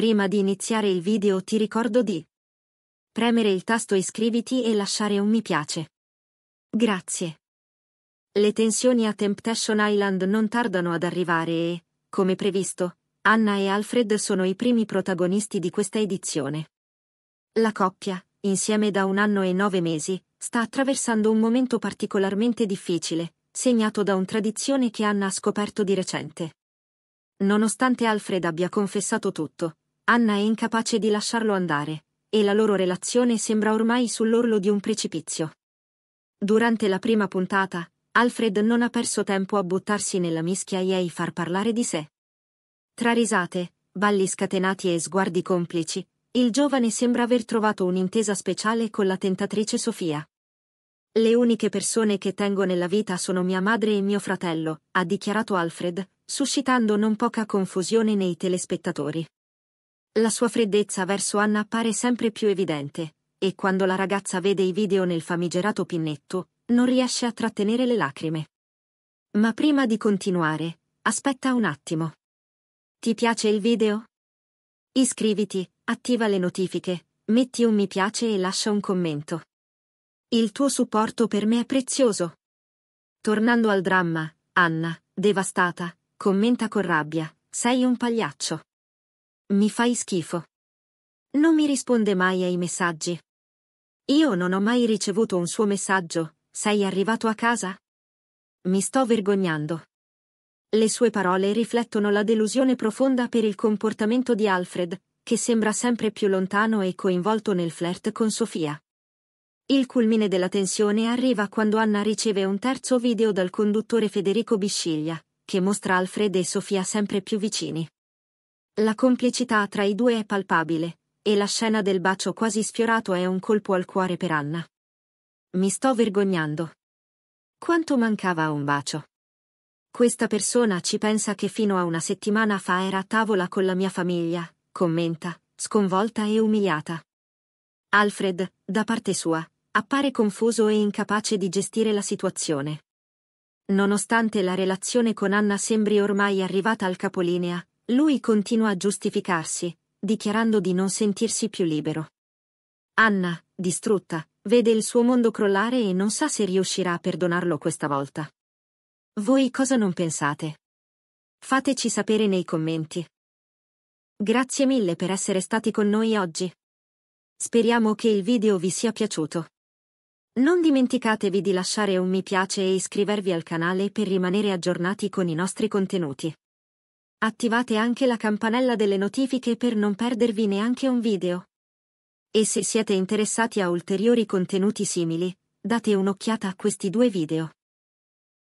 Prima di iniziare il video ti ricordo di premere il tasto iscriviti e lasciare un mi piace. Grazie. Le tensioni a Temptation Island non tardano ad arrivare e, come previsto, Anna e Alfred sono i primi protagonisti di questa edizione. La coppia, insieme da un anno e nove mesi, sta attraversando un momento particolarmente difficile, segnato da un tradizione che Anna ha scoperto di recente. Nonostante Alfred abbia confessato tutto, Anna è incapace di lasciarlo andare, e la loro relazione sembra ormai sull'orlo di un precipizio. Durante la prima puntata, Alfred non ha perso tempo a buttarsi nella mischia e a far parlare di sé. Tra risate, balli scatenati e sguardi complici, il giovane sembra aver trovato un'intesa speciale con la tentatrice Sofia. Le uniche persone che tengo nella vita sono mia madre e mio fratello, ha dichiarato Alfred, suscitando non poca confusione nei telespettatori. La sua freddezza verso Anna appare sempre più evidente, e quando la ragazza vede i video nel famigerato pinnetto, non riesce a trattenere le lacrime. Ma prima di continuare, aspetta un attimo. Ti piace il video? Iscriviti, attiva le notifiche, metti un mi piace e lascia un commento. Il tuo supporto per me è prezioso. Tornando al dramma, Anna, devastata, commenta con rabbia, sei un pagliaccio. Mi fai schifo. Non mi risponde mai ai messaggi. Io non ho mai ricevuto un suo messaggio. Sei arrivato a casa? Mi sto vergognando. Le sue parole riflettono la delusione profonda per il comportamento di Alfred, che sembra sempre più lontano e coinvolto nel flirt con Sofia. Il culmine della tensione arriva quando Anna riceve un terzo video dal conduttore Federico Bisciglia, che mostra Alfred e Sofia sempre più vicini. La complicità tra i due è palpabile, e la scena del bacio quasi sfiorato è un colpo al cuore per Anna. Mi sto vergognando. Quanto mancava a un bacio. Questa persona ci pensa che fino a una settimana fa era a tavola con la mia famiglia, commenta, sconvolta e umiliata. Alfred, da parte sua, appare confuso e incapace di gestire la situazione. Nonostante la relazione con Anna sembri ormai arrivata al capolinea, lui continua a giustificarsi, dichiarando di non sentirsi più libero. Anna, distrutta, vede il suo mondo crollare e non sa se riuscirà a perdonarlo questa volta. Voi cosa non pensate? Fateci sapere nei commenti. Grazie mille per essere stati con noi oggi. Speriamo che il video vi sia piaciuto. Non dimenticatevi di lasciare un mi piace e iscrivervi al canale per rimanere aggiornati con i nostri contenuti. Attivate anche la campanella delle notifiche per non perdervi neanche un video. E se siete interessati a ulteriori contenuti simili, date un'occhiata a questi due video.